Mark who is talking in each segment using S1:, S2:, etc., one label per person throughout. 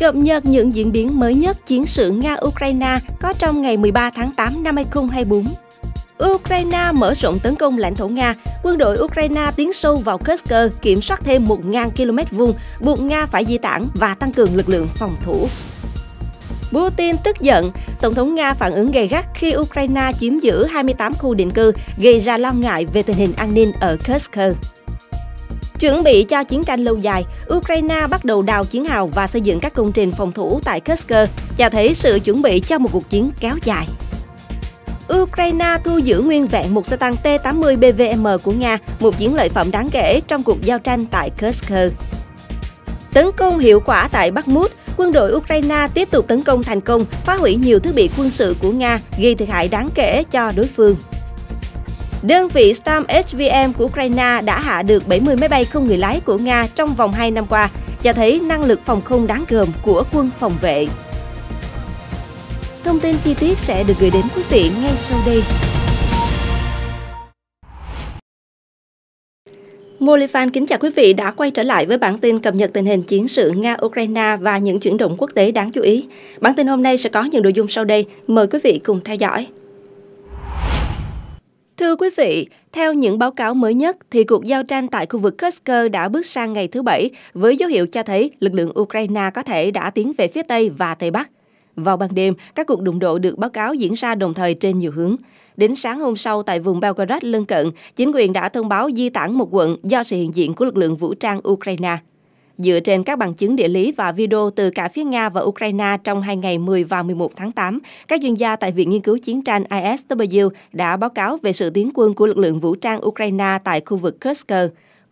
S1: cập nhật những diễn biến mới nhất chiến sự Nga-Ukraine có trong ngày 13 tháng 8 năm 2024. Ukraine mở rộng tấn công lãnh thổ Nga, quân đội Ukraine tiến sâu vào Kursk, kiểm soát thêm 1.000 km vuông, buộc Nga phải di tản và tăng cường lực lượng phòng thủ. Putin tức giận, Tổng thống Nga phản ứng gay gắt khi Ukraine chiếm giữ 28 khu định cư, gây ra lo ngại về tình hình an ninh ở Kursk. Chuẩn bị cho chiến tranh lâu dài, Ukraine bắt đầu đào chiến hào và xây dựng các công trình phòng thủ tại Kursk, cho thấy sự chuẩn bị cho một cuộc chiến kéo dài. Ukraine thu giữ nguyên vẹn một xe tăng T-80 BVM của Nga, một chiến lợi phẩm đáng kể trong cuộc giao tranh tại Kursk. Tấn công hiệu quả tại Bakhmut, quân đội Ukraine tiếp tục tấn công thành công, phá hủy nhiều thiết bị quân sự của Nga, gây thiệt hại đáng kể cho đối phương. Đơn vị Stam HVM của Ukraine đã hạ được 70 máy bay không người lái của Nga trong vòng 2 năm qua, cho thấy năng lực phòng không đáng gờm của quân phòng vệ. Thông tin chi tiết sẽ được gửi đến quý vị ngay sau đây. Molifan kính chào quý vị đã quay trở lại với bản tin cập nhật tình hình chiến sự Nga-Ukraine và những chuyển động quốc tế đáng chú ý. Bản tin hôm nay sẽ có những nội dung sau đây. Mời quý vị cùng theo dõi. Thưa quý vị, theo những báo cáo mới nhất, thì cuộc giao tranh tại khu vực Kursk đã bước sang ngày thứ Bảy với dấu hiệu cho thấy lực lượng Ukraine có thể đã tiến về phía Tây và Tây Bắc. Vào ban đêm, các cuộc đụng độ được báo cáo diễn ra đồng thời trên nhiều hướng. Đến sáng hôm sau tại vùng Belgorod lân cận, chính quyền đã thông báo di tản một quận do sự hiện diện của lực lượng vũ trang Ukraine dựa trên các bằng chứng địa lý và video từ cả phía Nga và Ukraine trong hai ngày 10 và 11 tháng 8, các chuyên gia tại Viện Nghiên cứu Chiến tranh ISW đã báo cáo về sự tiến quân của lực lượng vũ trang Ukraine tại khu vực Kursk.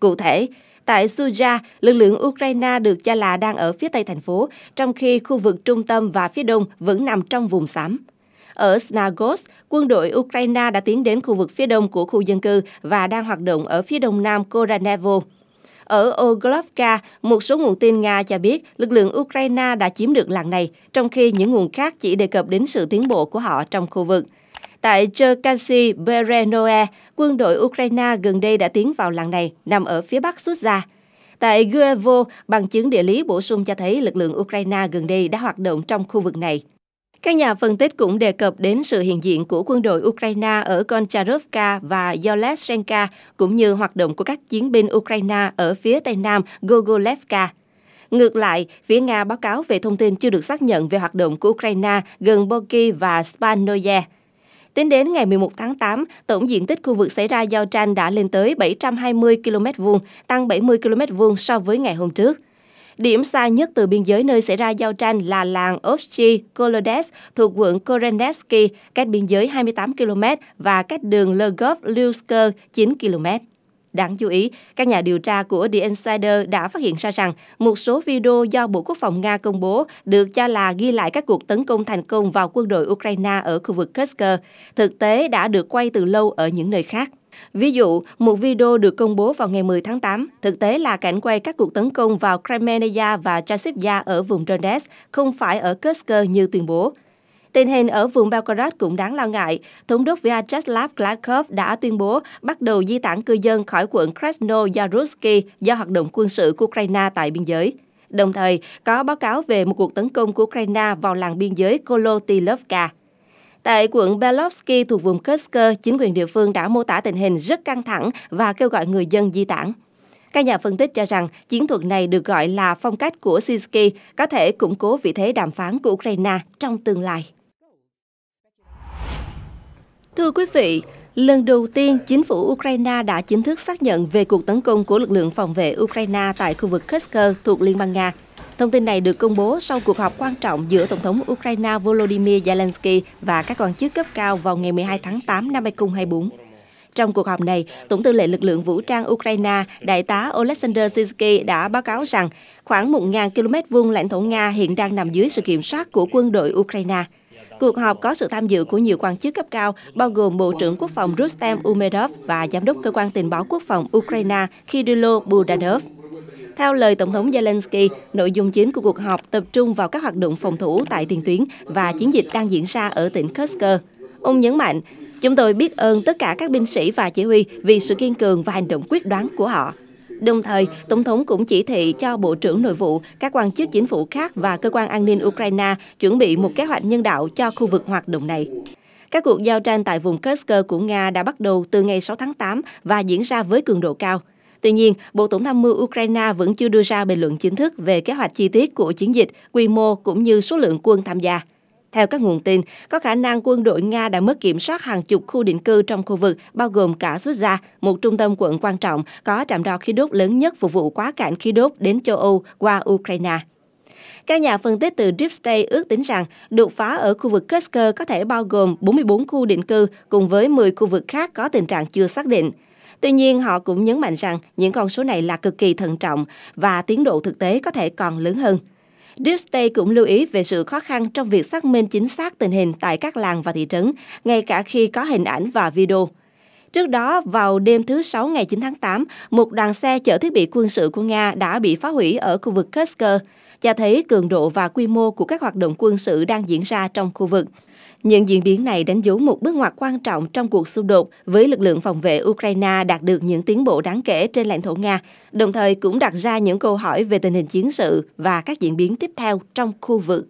S1: Cụ thể, Tại Suja, lực lượng Ukraine được cho là đang ở phía tây thành phố, trong khi khu vực trung tâm và phía đông vẫn nằm trong vùng xám. Ở Snagos, quân đội Ukraine đã tiến đến khu vực phía đông của khu dân cư và đang hoạt động ở phía đông nam Koranevo. Ở Oglovka, một số nguồn tin Nga cho biết lực lượng Ukraine đã chiếm được làng này, trong khi những nguồn khác chỉ đề cập đến sự tiến bộ của họ trong khu vực. Tại Cherkasy Berenoe, quân đội Ukraine gần đây đã tiến vào làng này, nằm ở phía bắc Suzda. Tại Guevo, bằng chứng địa lý bổ sung cho thấy lực lượng Ukraine gần đây đã hoạt động trong khu vực này. Các nhà phân tích cũng đề cập đến sự hiện diện của quân đội Ukraine ở Koncharovka và Yoleshenka, cũng như hoạt động của các chiến binh Ukraine ở phía tây nam Gogolevka. Ngược lại, phía Nga báo cáo về thông tin chưa được xác nhận về hoạt động của Ukraine gần Boki và Spanoye. Tính đến ngày 11 tháng 8, tổng diện tích khu vực xảy ra giao tranh đã lên tới 720 km vuông, tăng 70 km vuông so với ngày hôm trước. Điểm xa nhất từ biên giới nơi xảy ra giao tranh là làng Ovchi Kolodes thuộc quận Koreneski, cách biên giới 28 km và cách đường Lgov Lusker 9 km. Đáng chú ý, các nhà điều tra của The Insider đã phát hiện ra rằng một số video do Bộ Quốc phòng Nga công bố được cho là ghi lại các cuộc tấn công thành công vào quân đội Ukraine ở khu vực Kursk, thực tế đã được quay từ lâu ở những nơi khác. Ví dụ, một video được công bố vào ngày 10 tháng 8, thực tế là cảnh quay các cuộc tấn công vào Crimea và chasiv ở vùng Donetsk, không phải ở Kursk như tuyên bố. Tình hình ở vùng Belgorod cũng đáng lo ngại. Thống đốc Vyacheslav Gladkov đã tuyên bố bắt đầu di tản cư dân khỏi quận Krasnoyarsky do hoạt động quân sự của Ukraine tại biên giới. Đồng thời, có báo cáo về một cuộc tấn công của Ukraine vào làng biên giới Kolotylovka. Tại quận Belovsky thuộc vùng Kursk, chính quyền địa phương đã mô tả tình hình rất căng thẳng và kêu gọi người dân di tản. Các nhà phân tích cho rằng chiến thuật này được gọi là phong cách của Zelensky có thể củng cố vị thế đàm phán của Ukraine trong tương lai. Thưa quý vị, lần đầu tiên chính phủ Ukraine đã chính thức xác nhận về cuộc tấn công của lực lượng phòng vệ Ukraine tại khu vực Kursk thuộc Liên bang Nga Thông tin này được công bố sau cuộc họp quan trọng giữa Tổng thống Ukraine Volodymyr Zelensky và các quan chức cấp cao vào ngày 12 tháng 8 năm 2024. Trong cuộc họp này, Tổng tư lệnh lực lượng vũ trang Ukraine, Đại tá Oleksandr Sinsky đã báo cáo rằng khoảng 1.000 km vuông lãnh thổ Nga hiện đang nằm dưới sự kiểm soát của quân đội Ukraine. Cuộc họp có sự tham dự của nhiều quan chức cấp cao, bao gồm Bộ trưởng Quốc phòng Rustem Umerov và Giám đốc Cơ quan Tình báo Quốc phòng Ukraine Kirilo Budanov. Theo lời Tổng thống Zelensky, nội dung chính của cuộc họp tập trung vào các hoạt động phòng thủ tại tiền tuyến và chiến dịch đang diễn ra ở tỉnh Kursk. Ông nhấn mạnh, chúng tôi biết ơn tất cả các binh sĩ và chỉ huy vì sự kiên cường và hành động quyết đoán của họ. Đồng thời, Tổng thống cũng chỉ thị cho Bộ trưởng Nội vụ, các quan chức chính phủ khác và cơ quan an ninh Ukraine chuẩn bị một kế hoạch nhân đạo cho khu vực hoạt động này. Các cuộc giao tranh tại vùng Kursk của Nga đã bắt đầu từ ngày 6 tháng 8 và diễn ra với cường độ cao. Tuy nhiên, Bộ Tổng tham mưu Ukraine vẫn chưa đưa ra bình luận chính thức về kế hoạch chi tiết của chiến dịch, quy mô cũng như số lượng quân tham gia. Theo các nguồn tin, có khả năng quân đội Nga đã mất kiểm soát hàng chục khu định cư trong khu vực, bao gồm cả Suza, một trung tâm quận quan trọng có trạm đo khí đốt lớn nhất phục vụ quá cảnh khí đốt đến châu Âu qua Ukraine. Các nhà phân tích từ Deep State ước tính rằng đột phá ở khu vực Kursk có thể bao gồm 44 khu định cư cùng với 10 khu vực khác có tình trạng chưa xác định. Tuy nhiên, họ cũng nhấn mạnh rằng những con số này là cực kỳ thận trọng và tiến độ thực tế có thể còn lớn hơn. Deep State cũng lưu ý về sự khó khăn trong việc xác minh chính xác tình hình tại các làng và thị trấn, ngay cả khi có hình ảnh và video. Trước đó, vào đêm thứ Sáu ngày 9 tháng 8, một đoàn xe chở thiết bị quân sự của Nga đã bị phá hủy ở khu vực Kursk cho thấy cường độ và quy mô của các hoạt động quân sự đang diễn ra trong khu vực. Những diễn biến này đánh dấu một bước ngoặt quan trọng trong cuộc xung đột với lực lượng phòng vệ Ukraine đạt được những tiến bộ đáng kể trên lãnh thổ Nga, đồng thời cũng đặt ra những câu hỏi về tình hình chiến sự và các diễn biến tiếp theo trong khu vực.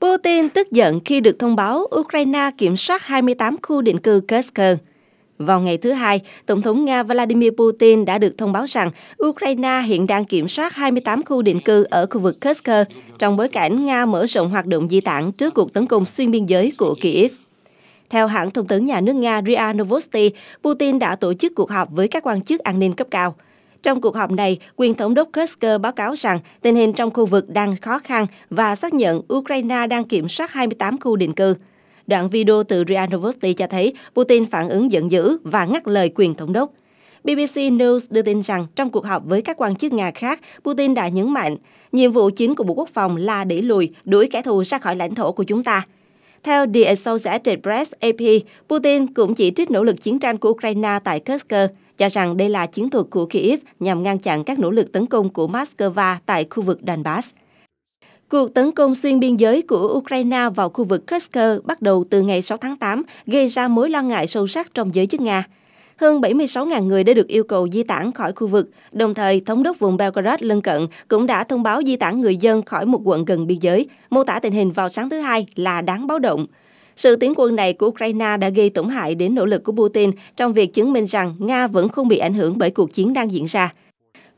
S1: Putin tức giận khi được thông báo Ukraine kiểm soát 28 khu định cư Kursk. Vào ngày thứ hai, Tổng thống Nga Vladimir Putin đã được thông báo rằng Ukraine hiện đang kiểm soát 28 khu định cư ở khu vực Kursk trong bối cảnh Nga mở rộng hoạt động di tản trước cuộc tấn công xuyên biên giới của Kiev. Theo hãng thông tấn nhà nước Nga RIA Novosti, Putin đã tổ chức cuộc họp với các quan chức an ninh cấp cao. Trong cuộc họp này, quyền thống đốc Kursk báo cáo rằng tình hình trong khu vực đang khó khăn và xác nhận Ukraine đang kiểm soát 28 khu định cư. Đoạn video từ Ria Novosti cho thấy Putin phản ứng giận dữ và ngắt lời quyền thống đốc. BBC News đưa tin rằng trong cuộc họp với các quan chức Nga khác, Putin đã nhấn mạnh nhiệm vụ chính của Bộ Quốc phòng là đẩy lùi, đuổi kẻ thù ra khỏi lãnh thổ của chúng ta. Theo The Associated Press AP, Putin cũng chỉ trích nỗ lực chiến tranh của Ukraine tại Kursk, cho rằng đây là chiến thuật của Kyiv nhằm ngăn chặn các nỗ lực tấn công của Moscow tại khu vực Donbass. Cuộc tấn công xuyên biên giới của Ukraine vào khu vực Kursk bắt đầu từ ngày 6 tháng 8 gây ra mối lo ngại sâu sắc trong giới chức Nga. Hơn 76.000 người đã được yêu cầu di tản khỏi khu vực, đồng thời thống đốc vùng Belgorod lân cận cũng đã thông báo di tản người dân khỏi một quận gần biên giới, mô tả tình hình vào sáng thứ Hai là đáng báo động. Sự tiến quân này của Ukraine đã gây tổn hại đến nỗ lực của Putin trong việc chứng minh rằng Nga vẫn không bị ảnh hưởng bởi cuộc chiến đang diễn ra.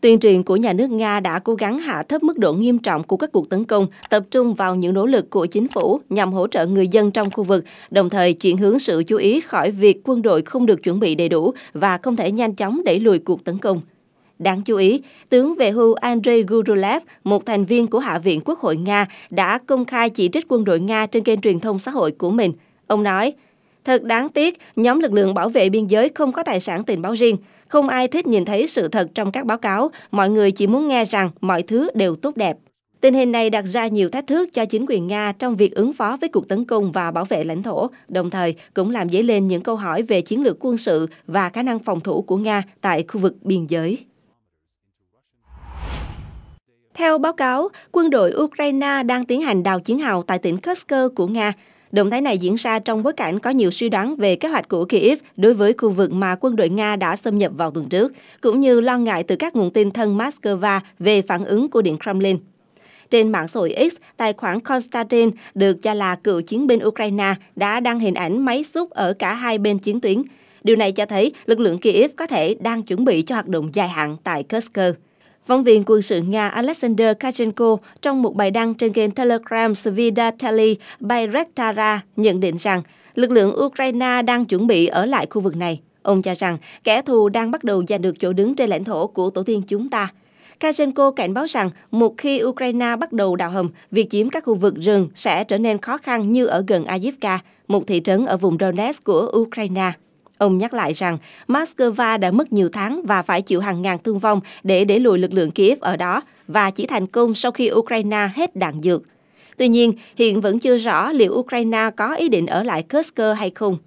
S1: Tuyên truyền của nhà nước Nga đã cố gắng hạ thấp mức độ nghiêm trọng của các cuộc tấn công, tập trung vào những nỗ lực của chính phủ nhằm hỗ trợ người dân trong khu vực, đồng thời chuyển hướng sự chú ý khỏi việc quân đội không được chuẩn bị đầy đủ và không thể nhanh chóng đẩy lùi cuộc tấn công. Đáng chú ý, tướng về hưu Andrei Gurulev, một thành viên của Hạ viện Quốc hội Nga, đã công khai chỉ trích quân đội Nga trên kênh truyền thông xã hội của mình. Ông nói, Thật đáng tiếc, nhóm lực lượng bảo vệ biên giới không có tài sản tình báo riêng. Không ai thích nhìn thấy sự thật trong các báo cáo, mọi người chỉ muốn nghe rằng mọi thứ đều tốt đẹp. Tình hình này đặt ra nhiều thách thức cho chính quyền Nga trong việc ứng phó với cuộc tấn công và bảo vệ lãnh thổ, đồng thời cũng làm dấy lên những câu hỏi về chiến lược quân sự và khả năng phòng thủ của Nga tại khu vực biên giới. Theo báo cáo, quân đội Ukraine đang tiến hành đào chiến hào tại tỉnh Kursk của Nga. Động thái này diễn ra trong bối cảnh có nhiều suy đoán về kế hoạch của Kiev đối với khu vực mà quân đội Nga đã xâm nhập vào tuần trước, cũng như lo ngại từ các nguồn tin thân Moscow về phản ứng của Điện Kremlin. Trên mạng xã hội X, tài khoản Konstantin được cho là cựu chiến binh Ukraine đã đăng hình ảnh máy xúc ở cả hai bên chiến tuyến. Điều này cho thấy lực lượng Kiev có thể đang chuẩn bị cho hoạt động dài hạn tại Kursk. Phóng viên quân sự Nga Alexander Kachenko trong một bài đăng trên kênh Telegram Svidatali Bayraktara nhận định rằng lực lượng Ukraine đang chuẩn bị ở lại khu vực này. Ông cho rằng kẻ thù đang bắt đầu giành được chỗ đứng trên lãnh thổ của tổ tiên chúng ta. Kachenko cảnh báo rằng một khi Ukraine bắt đầu đào hầm, việc chiếm các khu vực rừng sẽ trở nên khó khăn như ở gần Avdiivka, một thị trấn ở vùng Donetsk của Ukraine. Ông nhắc lại rằng Moscow đã mất nhiều tháng và phải chịu hàng ngàn thương vong để để lùi lực lượng Kiev ở đó và chỉ thành công sau khi Ukraine hết đạn dược. Tuy nhiên, hiện vẫn chưa rõ liệu Ukraine có ý định ở lại Kursk hay không.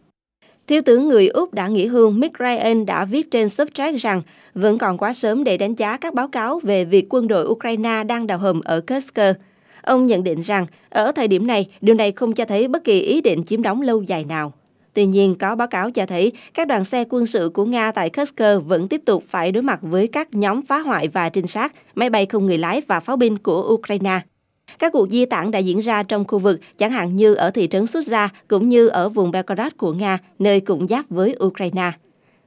S1: Thiếu tướng người Úc đã nghỉ hưu Mick Ryan đã viết trên Substack rằng vẫn còn quá sớm để đánh giá các báo cáo về việc quân đội Ukraine đang đào hầm ở Kursk. Ông nhận định rằng, ở thời điểm này, điều này không cho thấy bất kỳ ý định chiếm đóng lâu dài nào. Tuy nhiên, có báo cáo cho thấy các đoàn xe quân sự của Nga tại Kursk vẫn tiếp tục phải đối mặt với các nhóm phá hoại và trinh sát, máy bay không người lái và pháo binh của Ukraine. Các cuộc di tản đã diễn ra trong khu vực, chẳng hạn như ở thị trấn Sutza cũng như ở vùng Belgorod của Nga, nơi cũng giáp với Ukraine.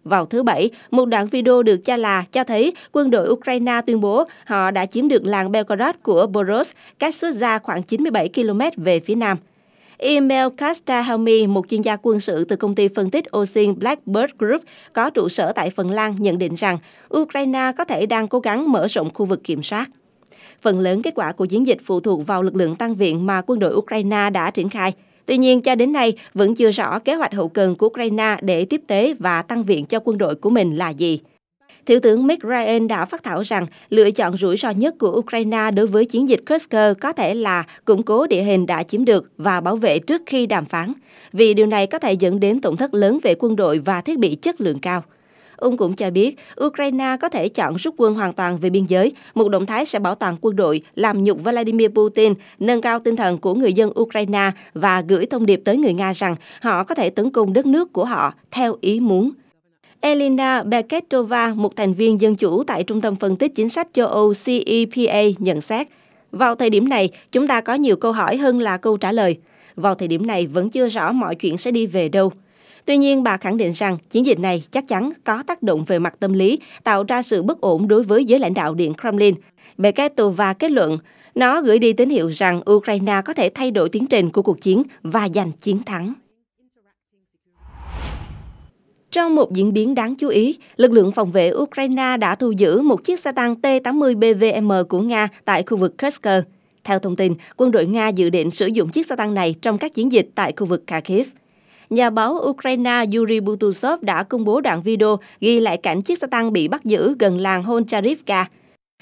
S1: Vào thứ Bảy, một đoạn video được cho là cho thấy quân đội Ukraine tuyên bố họ đã chiếm được làng Belgorod của Boros, cách Sutza khoảng 97 km về phía nam. Email Emil Kastahelmi, một chuyên gia quân sự từ công ty phân tích Ocean Blackbird Group có trụ sở tại Phần Lan, nhận định rằng Ukraine có thể đang cố gắng mở rộng khu vực kiểm soát. Phần lớn kết quả của chiến dịch phụ thuộc vào lực lượng tăng viện mà quân đội Ukraine đã triển khai. Tuy nhiên, cho đến nay vẫn chưa rõ kế hoạch hậu cần của Ukraine để tiếp tế và tăng viện cho quân đội của mình là gì. Thiếu tướng Mick Ryan đã phát thảo rằng lựa chọn rủi ro nhất của Ukraine đối với chiến dịch Kursk có thể là củng cố địa hình đã chiếm được và bảo vệ trước khi đàm phán, vì điều này có thể dẫn đến tổn thất lớn về quân đội và thiết bị chất lượng cao. Ông cũng cho biết, Ukraine có thể chọn rút quân hoàn toàn về biên giới, một động thái sẽ bảo toàn quân đội, làm nhục Vladimir Putin, nâng cao tinh thần của người dân Ukraine và gửi thông điệp tới người Nga rằng họ có thể tấn công đất nước của họ theo ý muốn. Elina Beketova, một thành viên dân chủ tại Trung tâm Phân tích Chính sách châu Âu CEPA, nhận xét, vào thời điểm này, chúng ta có nhiều câu hỏi hơn là câu trả lời. Vào thời điểm này vẫn chưa rõ mọi chuyện sẽ đi về đâu. Tuy nhiên, bà khẳng định rằng chiến dịch này chắc chắn có tác động về mặt tâm lý, tạo ra sự bất ổn đối với giới lãnh đạo Điện Kremlin. Beketova kết luận, nó gửi đi tín hiệu rằng Ukraine có thể thay đổi tiến trình của cuộc chiến và giành chiến thắng. Trong một diễn biến đáng chú ý, lực lượng phòng vệ Ukraine đã thu giữ một chiếc xe tăng T-80 BVM của Nga tại khu vực Kursk. Theo thông tin, quân đội Nga dự định sử dụng chiếc xe tăng này trong các chiến dịch tại khu vực Kharkiv. Nhà báo Ukraine Yuri Butusov đã công bố đoạn video ghi lại cảnh chiếc xe tăng bị bắt giữ gần làng Honcharivka.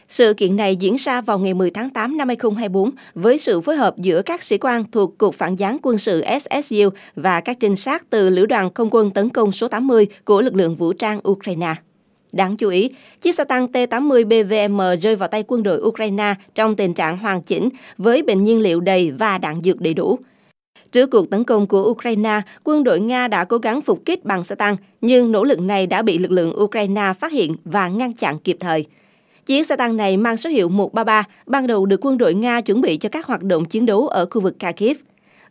S1: Sự kiện này diễn ra vào ngày 10 tháng 8 năm 2024 với sự phối hợp giữa các sĩ quan thuộc Cục Phản gián quân sự SSU và các trinh sát từ Lữ đoàn Không quân tấn công số 80 của lực lượng vũ trang Ukraine. Đáng chú ý, chiếc xe tăng T-80 BVM rơi vào tay quân đội Ukraine trong tình trạng hoàn chỉnh với bình nhiên liệu đầy và đạn dược đầy đủ. Trước cuộc tấn công của Ukraine, quân đội Nga đã cố gắng phục kích bằng xe tăng, nhưng nỗ lực này đã bị lực lượng Ukraine phát hiện và ngăn chặn kịp thời. Chiếc xe tăng này mang số hiệu 133, ban đầu được quân đội Nga chuẩn bị cho các hoạt động chiến đấu ở khu vực Kharkiv.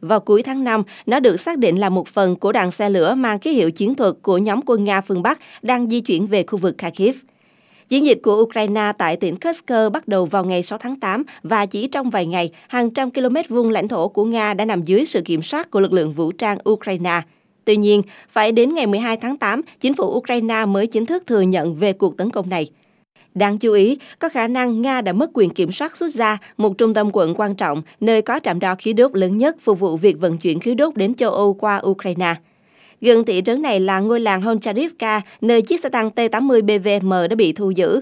S1: Vào cuối tháng 5, nó được xác định là một phần của đoàn xe lửa mang ký hiệu chiến thuật của nhóm quân Nga phương Bắc đang di chuyển về khu vực Kharkiv. Chiến dịch của Ukraine tại tỉnh Kursk bắt đầu vào ngày 6 tháng 8 và chỉ trong vài ngày, hàng trăm km vuông lãnh thổ của Nga đã nằm dưới sự kiểm soát của lực lượng vũ trang Ukraine. Tuy nhiên, phải đến ngày 12 tháng 8, chính phủ Ukraine mới chính thức thừa nhận về cuộc tấn công này. Đáng chú ý, có khả năng Nga đã mất quyền kiểm soát ra một trung tâm quận quan trọng, nơi có trạm đo khí đốt lớn nhất phục vụ việc vận chuyển khí đốt đến châu Âu qua Ukraine. Gần thị trấn này là ngôi làng Honcharivka, nơi chiếc xe tăng T-80 BVM đã bị thu giữ.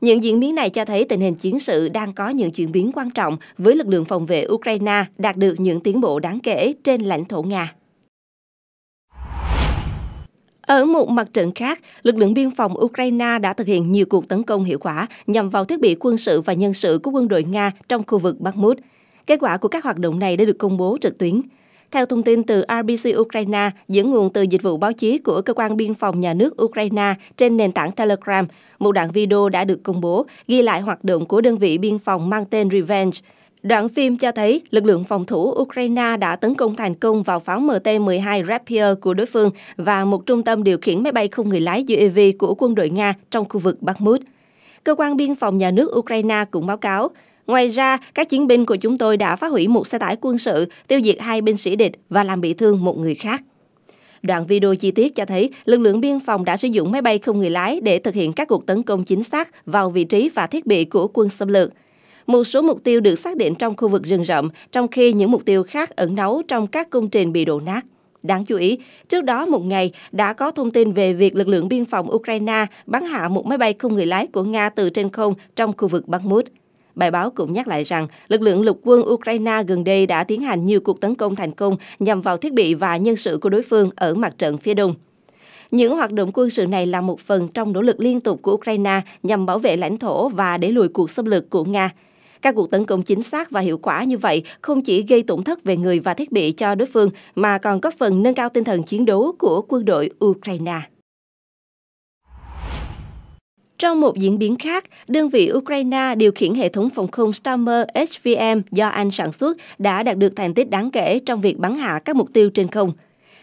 S1: Những diễn biến này cho thấy tình hình chiến sự đang có những chuyển biến quan trọng với lực lượng phòng vệ Ukraine đạt được những tiến bộ đáng kể trên lãnh thổ Nga. Ở một mặt trận khác, lực lượng biên phòng Ukraine đã thực hiện nhiều cuộc tấn công hiệu quả nhằm vào thiết bị quân sự và nhân sự của quân đội Nga trong khu vực Bakhmut. Kết quả của các hoạt động này đã được công bố trực tuyến. Theo thông tin từ RBC Ukraine, dẫn nguồn từ dịch vụ báo chí của Cơ quan Biên phòng Nhà nước Ukraine trên nền tảng Telegram, một đoạn video đã được công bố ghi lại hoạt động của đơn vị biên phòng mang tên Revenge – Đoạn phim cho thấy lực lượng phòng thủ Ukraine đã tấn công thành công vào pháo MT-12 Rapier của đối phương và một trung tâm điều khiển máy bay không người lái UAV của quân đội Nga trong khu vực Bakhmut. Cơ quan biên phòng nhà nước Ukraine cũng báo cáo, Ngoài ra, các chiến binh của chúng tôi đã phá hủy một xe tải quân sự, tiêu diệt hai binh sĩ địch và làm bị thương một người khác. Đoạn video chi tiết cho thấy lực lượng biên phòng đã sử dụng máy bay không người lái để thực hiện các cuộc tấn công chính xác vào vị trí và thiết bị của quân xâm lược. Một số mục tiêu được xác định trong khu vực rừng rậm, trong khi những mục tiêu khác ẩn náu trong các công trình bị đổ nát. Đáng chú ý, trước đó một ngày đã có thông tin về việc lực lượng biên phòng Ukraine bắn hạ một máy bay không người lái của Nga từ trên không trong khu vực Bakhmut. Bài báo cũng nhắc lại rằng lực lượng lục quân Ukraine gần đây đã tiến hành nhiều cuộc tấn công thành công nhằm vào thiết bị và nhân sự của đối phương ở mặt trận phía đông. Những hoạt động quân sự này là một phần trong nỗ lực liên tục của Ukraine nhằm bảo vệ lãnh thổ và đẩy lùi cuộc xâm lược của Nga. Các cuộc tấn công chính xác và hiệu quả như vậy không chỉ gây tổn thất về người và thiết bị cho đối phương mà còn góp phần nâng cao tinh thần chiến đấu của quân đội Ukraine. Trong một diễn biến khác, đơn vị Ukraine điều khiển hệ thống phòng không Stammer HVM do Anh sản xuất đã đạt được thành tích đáng kể trong việc bắn hạ các mục tiêu trên không.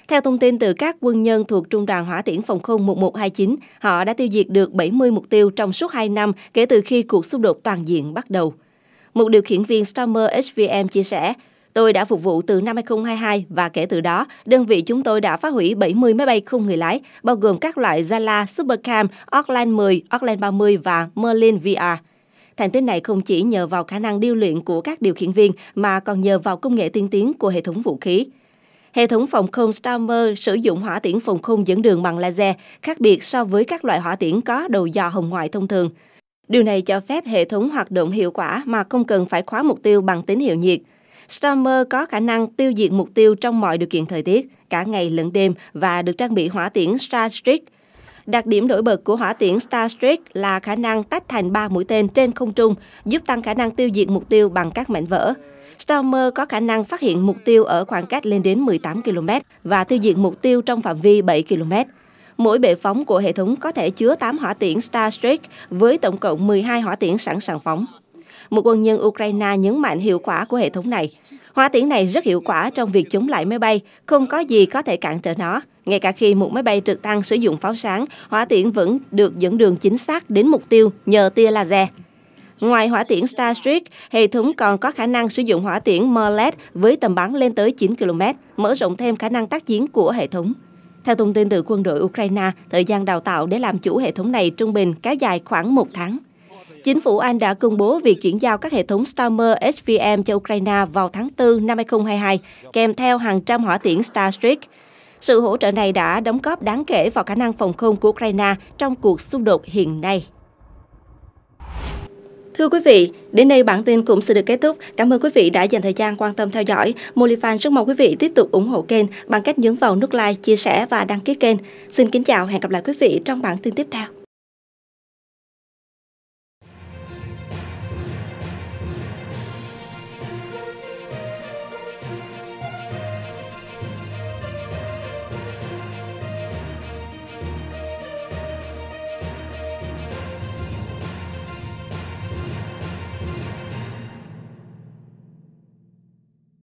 S1: Theo thông tin từ các quân nhân thuộc Trung đoàn Hỏa tiễn Phòng không 1129, họ đã tiêu diệt được 70 mục tiêu trong suốt 2 năm kể từ khi cuộc xung đột toàn diện bắt đầu một điều khiển viên Stormer HVM chia sẻ, Tôi đã phục vụ từ năm 2022 và kể từ đó, đơn vị chúng tôi đã phá hủy 70 máy bay không người lái, bao gồm các loại Zala, Supercam, Auckland 10, Auckland 30 và Merlin VR. Thành tích này không chỉ nhờ vào khả năng điêu luyện của các điều khiển viên mà còn nhờ vào công nghệ tiên tiến của hệ thống vũ khí. Hệ thống phòng không Stormer sử dụng hỏa tiễn phòng không dẫn đường bằng laser, khác biệt so với các loại hỏa tiễn có đầu dò hồng ngoại thông thường – Điều này cho phép hệ thống hoạt động hiệu quả mà không cần phải khóa mục tiêu bằng tín hiệu nhiệt. Stormer có khả năng tiêu diệt mục tiêu trong mọi điều kiện thời tiết, cả ngày lẫn đêm và được trang bị hỏa tiễn Starstreak. Đặc điểm nổi bật của hỏa tiễn Starstreak là khả năng tách thành 3 mũi tên trên không trung, giúp tăng khả năng tiêu diệt mục tiêu bằng các mảnh vỡ. Stormer có khả năng phát hiện mục tiêu ở khoảng cách lên đến 18 km và tiêu diệt mục tiêu trong phạm vi 7 km. Mỗi bệ phóng của hệ thống có thể chứa 8 hỏa tiễn Starstreak với tổng cộng 12 hỏa tiễn sẵn sàng phóng. Một quân nhân Ukraine nhấn mạnh hiệu quả của hệ thống này. Hỏa tiễn này rất hiệu quả trong việc chống lại máy bay, không có gì có thể cản trở nó. Ngay cả khi một máy bay trực thăng sử dụng pháo sáng, hỏa tiễn vẫn được dẫn đường chính xác đến mục tiêu nhờ tia laser. Ngoài hỏa tiễn Starstreak, hệ thống còn có khả năng sử dụng hỏa tiễn Merlet với tầm bắn lên tới 9 km, mở rộng thêm khả năng tác chiến của hệ thống. Theo thông tin từ quân đội Ukraine, thời gian đào tạo để làm chủ hệ thống này trung bình kéo dài khoảng một tháng. Chính phủ Anh đã công bố việc chuyển giao các hệ thống Stormer SVM cho Ukraine vào tháng 4 năm 2022, kèm theo hàng trăm hỏa tiễn Starstreak. Sự hỗ trợ này đã đóng góp đáng kể vào khả năng phòng không của Ukraine trong cuộc xung đột hiện nay. Thưa quý vị, đến đây bản tin cũng sẽ được kết thúc. Cảm ơn quý vị đã dành thời gian quan tâm theo dõi. Molifan rất mong quý vị tiếp tục ủng hộ kênh bằng cách nhấn vào nút like, chia sẻ và đăng ký kênh. Xin kính chào, hẹn gặp lại quý vị trong bản tin tiếp theo.